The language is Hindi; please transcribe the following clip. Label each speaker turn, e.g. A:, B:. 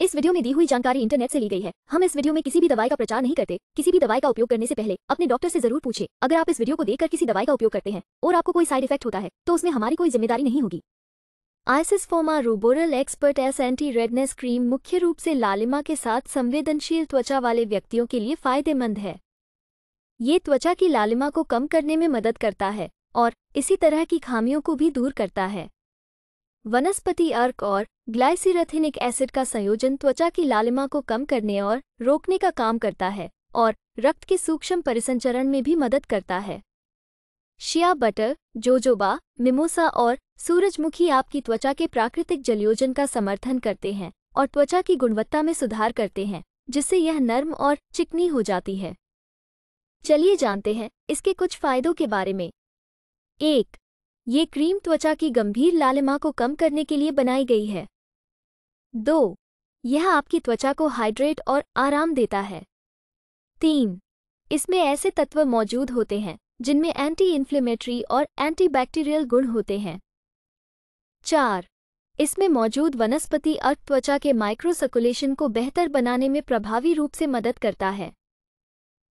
A: इस वीडियो में दी हुई जानकारी इंटरनेट से ली गई है हम इस वीडियो में किसी भी दवाई का प्रचार नहीं करते किसी भी दवाई का उपयोग करने से पहले अपने डॉक्टर से जरूर पूछे अगर आप इस वीडियो को देखकर किसी दवाई का उपयोग करते हैं और आपको कोई साइड इफेक्ट होता है तो उसमें हमारी कोई जिम्मेदारी नहीं होगी Isis Pharma Ruboril expert S anti redness cream मुख्य रूप से लालिमा के साथ संवेदनशील त्वचा वाले व्यक्तियों के लिए फायदेमंद है ये त्वचा की लालिमा को कम करने में मदद करता है और इसी तरह की खामियों को भी दूर करता है वनस्पति अर्क और ग्लाइसिरथिनिक एसिड का संयोजन त्वचा की लालिमा को कम करने और रोकने का काम करता है और रक्त के सूक्ष्म परिसंचरण में भी मदद करता है शिया बटर जोजोबा मिमोसा और सूरजमुखी आपकी त्वचा के प्राकृतिक जलयोजन का समर्थन करते हैं और त्वचा की गुणवत्ता में सुधार करते हैं जिससे यह नर्म और चिकनी हो जाती है चलिए जानते हैं इसके कुछ फायदों के बारे में एक ये क्रीम त्वचा की गंभीर लालिमा को कम करने के लिए बनाई गई है दो यह आपकी त्वचा को हाइड्रेट और आराम देता है तीन इसमें ऐसे तत्व मौजूद होते हैं जिनमें एंटी इन्फ्लेमेटरी और एंटीबैक्टीरियल गुण होते हैं चार इसमें मौजूद वनस्पति अर्थ त्वचा के माइक्रोसर्कुलेशन को बेहतर बनाने में प्रभावी रूप से मदद करता है